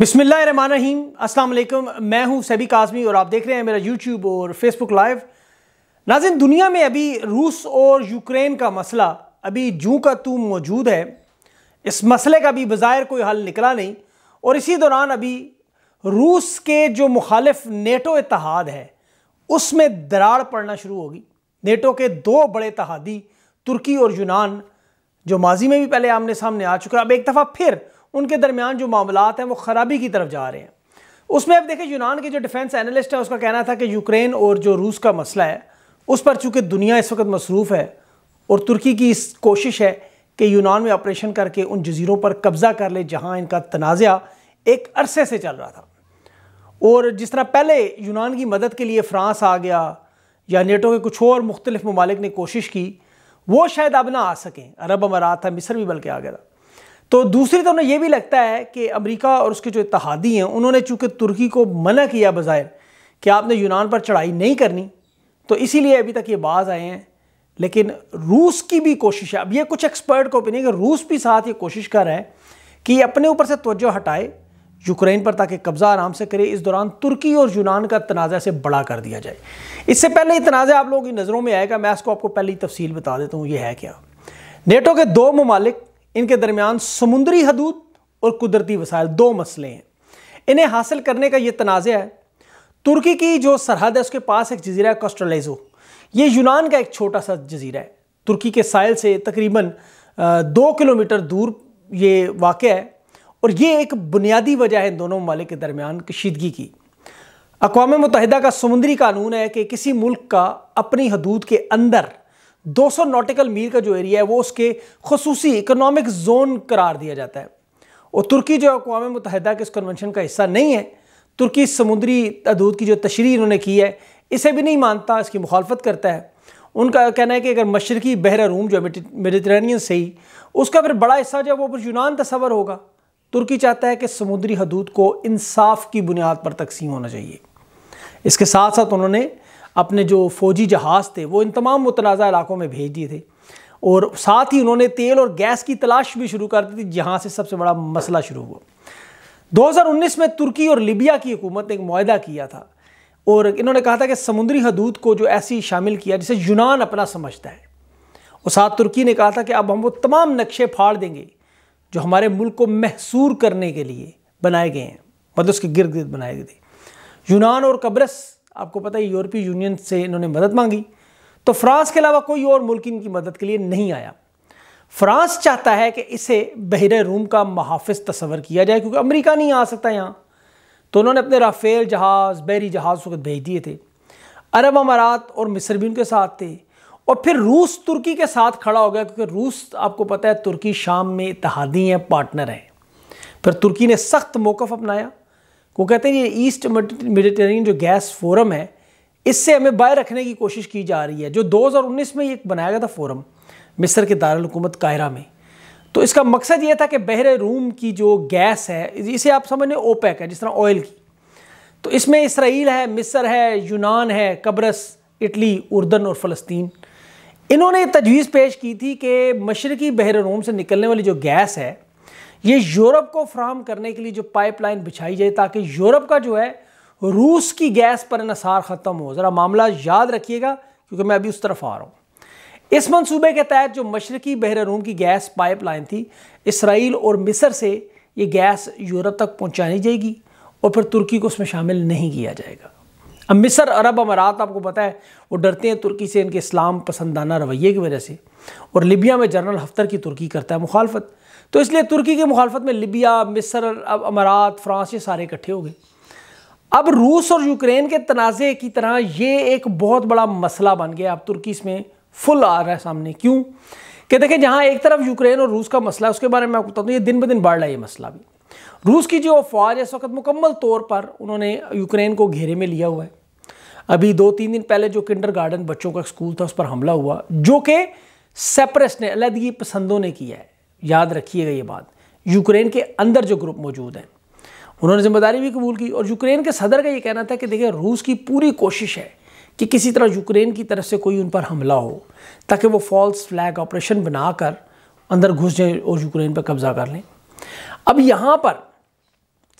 बिसमीम अस्सलाम मैं हूं सभी काजमी और आप देख रहे हैं मेरा यूट्यूब और फेसबुक लाइव नाजिन दुनिया में अभी रूस और यूक्रेन का मसला अभी जू का तू मौजूद है इस मसले का भी बाहर कोई हल निकला नहीं और इसी दौरान अभी रूस के जो मुखालिफ नेटो इतिहाद है उसमें दरार पड़ना शुरू होगी नेटो के दो बड़े तहादी तुर्की और यूनान जो माजी में भी पहले आमने सामने आ चुके अब एक दफ़ा फिर उनके दरमियान जो मामला हैं वो खराबी की तरफ जा रहे हैं उसमें अब देखें यूनान के जो डिफेंस एनालिस्ट है उसका कहना था कि यूक्रेन और जो रूस का मसला है उस पर चूँकि दुनिया इस वक्त मसरूफ़ है और तुर्की की इस कोशिश है कि यूनान में ऑपरेशन करके उन जजीरों पर कब्ज़ा कर ले जहाँ इनका तनाज़ा एक अरसे से चल रहा था और जिस तरह पहले यूनान की मदद के लिए फ़्रांस आ गया या नेटो के कुछ और मुख्तलिफ ममालिक ने कोशिश की वो शायद अब ना आ सकें अरब अमारात था मिस्र भी बल्कि आ गया था तो दूसरी तरफ ये भी लगता है कि अमेरिका और उसके जो इतिहादी हैं उन्होंने चूँकि तुर्की को मना किया बज़ाहिर कि आपने यूनान पर चढ़ाई नहीं करनी तो इसीलिए अभी तक ये बाज आए हैं लेकिन रूस की भी कोशिश है अब ये कुछ एक्सपर्ट को ओपिनियन कि रूस भी साथ ये कोशिश कर रहा है कि अपने ऊपर से तोज्जो हटाए यूक्रेन पर ताकि कब्ज़ा आराम से करे इस दौरान तुर्की और यूनान का तनाज़ा से बड़ा कर दिया जाए इससे पहले ये तनाज़ा आप लोगों की नज़रों में आएगा मैं इसको आपको पहले ही तफसील बता देता हूँ ये है क्या नेटो के दो ममालिक इनके दरमियान समुद्री हदूद और कुदरती वसायल दो मसले हैं इन्हें हासिल करने का ये तनाज़ है तुर्की की जो सरहद है उसके पास एक जजीरा है कॉस्टलेजो ये यूनान का एक छोटा सा जजीरा है तुर्की के साइल से तकरीबन दो किलोमीटर दूर ये वाक़ है और ये एक बुनियादी वजह है दोनों ममालिक के दरमियान कशीदगी की अकवा मुतहदा का समुद्री कानून है कि किसी मुल्क का अपनी हदूद के अंदर 200 नॉटिकल मील का जो एरिया है वो उसके खसूसी इकोनॉमिक जोन करार दिया जाता है और तुर्की जो अकवा मुतहदा के इस कन्वेंशन का हिस्सा नहीं है तुर्की समुद्री हदूद की जो तशरी इन्होंने की है इसे भी नहीं मानता इसकी मुखालफत करता है उनका कहना है कि अगर मशरकी बहरा रूम जो है से ही उसका फिर बड़ा हिस्सा जो है वो यूनान तस्वर होगा तुर्की चाहता है कि समुद्री हदूद को इंसाफ की बुनियाद पर तकसीम होना चाहिए इसके साथ साथ उन्होंने अपने जो फ़ौजी जहाज़ थे वो इन तमाम मुतनाज़ा इलाकों में भेज दिए थे और साथ ही उन्होंने तेल और गैस की तलाश भी शुरू कर दी थी जहाँ से सबसे बड़ा मसला शुरू हुआ 2019 में तुर्की और लीबिया की हुकूमत ने एक माहा किया था और इन्होंने कहा था कि समुद्री हदूद को जो ऐसी शामिल किया जिसे यूनान अपना समझता है और साथ तुर्की ने कहा था कि अब हम वो तमाम नक्शे फाड़ देंगे जो हमारे मुल्क को महसूर करने के लिए बनाए गए हैं मतलब उसके गिर्द गिर्द बनाए गए थे यूनान और कब्रस आपको पता है यूरोपीय यूनियन से इन्होंने मदद मांगी तो फ्रांस के अलावा कोई और मुल्क इनकी मदद के लिए नहीं आया फ्रांस चाहता है कि इसे बहर रूम का महाफिज तस्वर किया जाए क्योंकि अमरीका नहीं आ सकता यहाँ तो उन्होंने अपने राफेल जहाज़ बहरी जहाज़ उस वक्त भेज दिए थे अरब अमारात और मिस्र भी उनके साथ थे और फिर रूस तुर्की के साथ खड़ा हो गया क्योंकि रूस आपको पता है तुर्की शाम में इतिहादी हैं पार्टनर है फिर तुर्की ने सख्त मौक़ अपनाया वो कहते हैं ये ईस्ट मेडिटेरेनियन जो गैस फोरम है इससे हमें बाय रखने की कोशिश की जा रही है जो 2019 में एक बनाया गया था फोरम मिस्र के दारकूमत कायरा में तो इसका मकसद ये था कि बहर रूम की जो गैस है इसे आप समझ लें ओपेक है जिस तरह ऑयल की तो इसमें इसराइल है मिस्र है यूनान है कब्रस इटली उर्दन और फ़लस्तीन इन्होंने तजवीज़ पेश की थी कि मशरकी बहर रूम से निकलने वाली जो गैस है ये यूरोप को फ्राहम करने के लिए जो पाइपलाइन बिछाई जाए ताकि यूरोप का जो है रूस की गैस पर इसार ख़त्म हो ज़रा मामला याद रखिएगा क्योंकि मैं अभी उस तरफ आ रहा हूँ इस मनसूबे के तहत जो मशरकी बहर रूम की गैस पाइपलाइन थी इसराइल और मिस्र से ये गैस यूरोप तक पहुँचानी जाएगी और फिर तुर्की को उसमें शामिल नहीं किया जाएगा अब मिस्र अरब अमारात आपको पता है वो डरते हैं तुर्की से इनके इस्लाम पसंदाना रवैये की वजह से और लिबिया में जनरल हफ्तर की तुर्की करता है मुखालफत तो इसलिए तुर्की की मुखालफत में लिबिया मिस्र अमारात फ्रांस ये सारे इकट्ठे हो गए अब रूस और यूक्रेन के तनाज़े की तरह ये एक बहुत बड़ा मसला बन गया अब तुर्की इसमें फुल आ रहा है सामने क्यों कि देखें जहाँ एक तरफ यूक्रेन और रूस का मसला है उसके बारे में आपको बता दूँ ये दिन ब दिन बढ़ रहा है ये मसला भी रूस की जो फौज इस वक्त मुकम्मल तौर पर उन्होंने यूक्रेन को घेरे में लिया हुआ है अभी दो तीन दिन पहले जो किंडर गार्डन बच्चों का स्कूल था उस पर हमला हुआ जो कि सेपरेस्ट ने अलहदगी पसंदों ने किया है याद रखिएगा ये बात यूक्रेन के अंदर जो ग्रुप मौजूद हैं उन्होंने जिम्मेदारी भी कबूल की और यूक्रेन के सदर का ये कहना था कि देखिए रूस की पूरी कोशिश है कि किसी तरह यूक्रेन की तरफ से कोई उन पर हमला हो ताकि वो फॉल्स फ्लैग ऑपरेशन बनाकर अंदर घुस जाए और यूक्रेन पर कब्जा कर लें अब यहाँ पर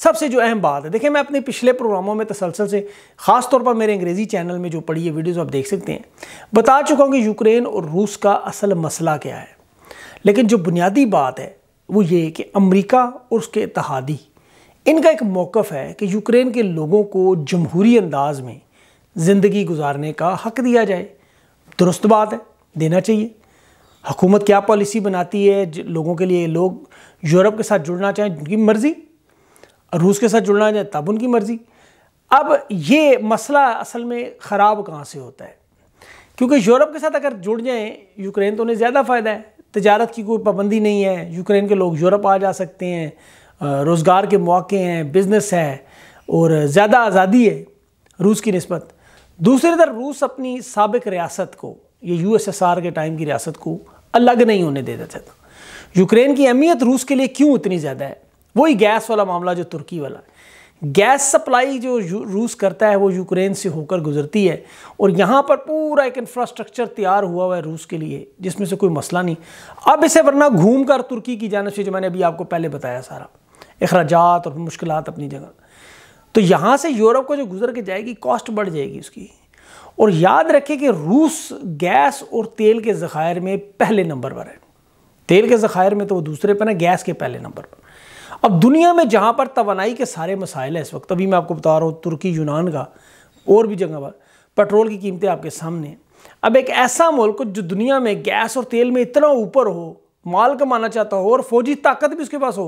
सबसे जो अहम बात है देखिए मैं अपने पिछले प्रोग्रामों में तसलसल से ख़ास तौर पर मेरे अंग्रेज़ी चैनल में जो पढ़ी है वीडियोज़ आप देख सकते हैं बता चुका हूँ कि यूक्रेन और रूस का असल मसला क्या है लेकिन जो बुनियादी बात है वो ये कि अमेरिका और उसके इतिहादी इनका एक मौक़ है कि यूक्रेन के लोगों को जमहूरी अंदाज में ज़िंदगी गुजारने का हक दिया जाए दुरुस्त बात है देना चाहिए हकूमत क्या पॉलिसी बनाती है लोगों के लिए लोग यूरोप के साथ जुड़ना चाहें उनकी मर्ज़ी रूस के साथ जुड़ना चाहें तब उनकी मर्ज़ी अब ये मसला असल में ख़राब कहाँ से होता है क्योंकि यूरोप के साथ अगर जुड़ जाएँ यूक्रेन तो उन्हें ज़्यादा फ़ायदा है तजारत की कोई पाबंदी नहीं है यूक्रेन के लोग यूरोप आ जा सकते हैं रोज़गार के मौके हैं बिज़नेस है और ज़्यादा आज़ादी है रूस की नस्बत दूसरी तरफ रूस अपनी सबक रियासत को ये यू एस एस आर के टाइम की रियासत को अलग नहीं होने देता था यूक्रेन की अहमियत रूस के लिए क्यों इतनी ज़्यादा है वही गैस वाला मामला जो तुर्की वाला है गैस सप्लाई जो रूस करता है वो यूक्रेन से होकर गुजरती है और यहाँ पर पूरा एक इंफ्रास्ट्रक्चर तैयार हुआ हुआ है रूस के लिए जिसमें से कोई मसला नहीं अब इसे वरना घूम कर तुर्की की जानब से जो मैंने अभी आपको पहले बताया सारा अखराज और मुश्किल अपनी जगह तो यहाँ से यूरोप को जो गुजर के जाएगी कॉस्ट बढ़ जाएगी उसकी और याद रखें कि रूस गैस और तेल के ज़खायर में पहले नंबर पर है तेल के ज़खायर में तो वो दूसरे पर है गैस के पहले नंबर पर अब दुनिया में जहाँ पर तोानाई के सारे मसाइल हैं इस वक्त अभी मैं आपको बता रहा हूँ तुर्की यूनान का और भी जगह पर पेट्रोल की कीमतें आपके सामने हैं अब एक ऐसा मुल्क जो दुनिया में गैस और तेल में इतना ऊपर हो माल कमाना चाहता हो और फौजी ताकत भी उसके पास हो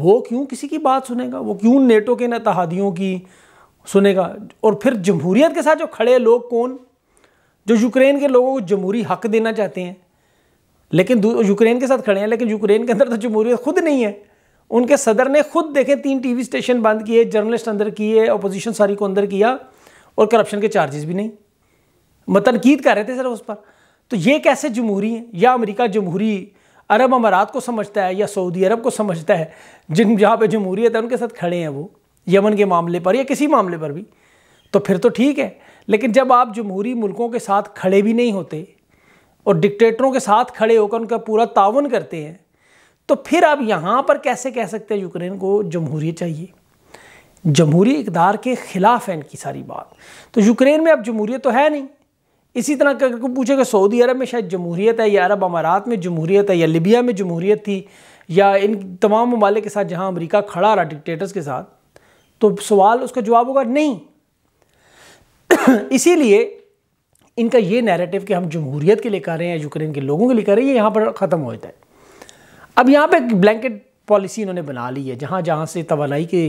वो क्यों किसी की बात सुनेगा वो क्यों नेटो के नतहादियों की सुनेगा और फिर जमहूरीत के साथ जो खड़े लोग कौन जो यूक्रेन के लोगों को जमहूरी हक देना चाहते हैं लेकिन यूक्रेन के साथ खड़े हैं लेकिन यूक्रेन के अंदर तो जमहूरीत खुद नहीं है उनके सदर ने खुद देखें तीन टीवी स्टेशन बंद किए जर्नलिस्ट अंदर किए अपोजिशन सारी को अंदर किया और करप्शन के चार्जेस भी नहीं मतनकीद मतलब कर रहे थे सर उस पर तो ये कैसे जमहूरी हैं या अमेरिका जमहूरी अरब अमारात को समझता है या सऊदी अरब को समझता है जिन जहाँ पर जमहूरीत है उनके साथ खड़े हैं वो यमन के मामले पर या किसी मामले पर भी तो फिर तो ठीक है लेकिन जब आप जमहूरी मुल्कों के साथ खड़े भी नहीं होते और डिक्टेटरों के साथ खड़े होकर उनका पूरा तावन करते हैं तो फिर आप यहाँ पर कैसे कह सकते हैं यूक्रेन को जमहूरियत चाहिए जमहूरी इकदार के ख़िलाफ़ है इनकी सारी बात तो यूक्रेन में अब जमहूरियत तो है नहीं इसी तरह अगर को पूछेगा सऊदी अरब में शायद जमहूरियत है या अरब अमारात में जमहूरियत है या लिबिया में जमहूरियत थी या इन तमाम ममालिक के साथ जहाँ अमरीका खड़ा रहा डिक्टेटर्स के साथ तो सवाल उसका जवाब होगा नहीं इसीलिए इनका ये नैरेटिव कि हम जमहूरियत के लिए कर रहे हैं यूक्रेन के लोगों के लिए कर रहे हैं ये यहाँ पर ख़त्म हो जाता है अब यहाँ पे ब्लैंकेट पॉलिसी इन्होंने बना ली है जहाँ जहाँ से तोानाई के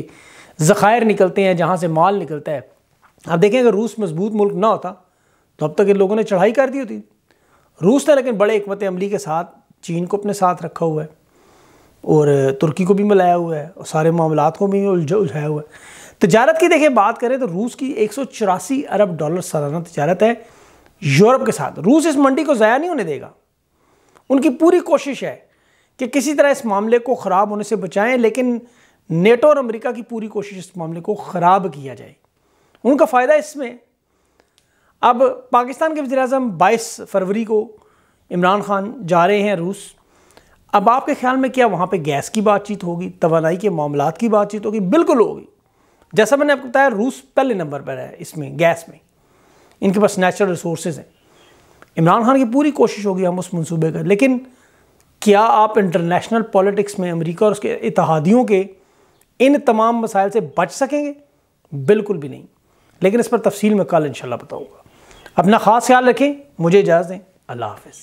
ज़ख़ायर निकलते हैं जहाँ से माल निकलता है अब देखें अगर रूस मजबूत मुल्क ना होता तो अब तक इन लोगों ने चढ़ाई कर दी होती रूस ने लेकिन बड़े हमत अमली के साथ चीन को अपने साथ रखा हुआ है और तुर्की को भी मिलाया हुआ है और सारे मामला को भी उलझाया हुआ है तजारत की देखें बात करें तो रूस की एक अरब डॉलर सालाना तजारत है यूरोप के साथ रूस इस मंडी को ज़ाया नहीं होने देगा उनकी पूरी कोशिश है कि किसी तरह इस मामले को ख़राब होने से बचाएं लेकिन नेटो और अमेरिका की पूरी कोशिश इस मामले को ख़राब किया जाए उनका फ़ायदा इसमें अब पाकिस्तान के वजी अजम बाईस फरवरी को इमरान खान जा रहे हैं रूस अब आपके ख्याल में क्या वहाँ पे गैस की बातचीत होगी तोानाई के मामला की बातचीत होगी बिल्कुल होगी जैसा मैंने आपको बताया रूस पहले नंबर पर है इसमें गैस में इनके पास नेचुरल रिसोर्सेज हैं इमरान खान की पूरी कोशिश होगी हम उस मनसूबे का लेकिन क्या आप इंटरनेशनल पॉलिटिक्स में अमेरिका और उसके इतिहादियों के इन तमाम मसाइल से बच सकेंगे बिल्कुल भी नहीं लेकिन इस पर तफसील में कल इंशाल्लाह बताऊँगा अपना ख़ास ख्याल रखें मुझे इजाज़त दें अल्लाह हाफिज़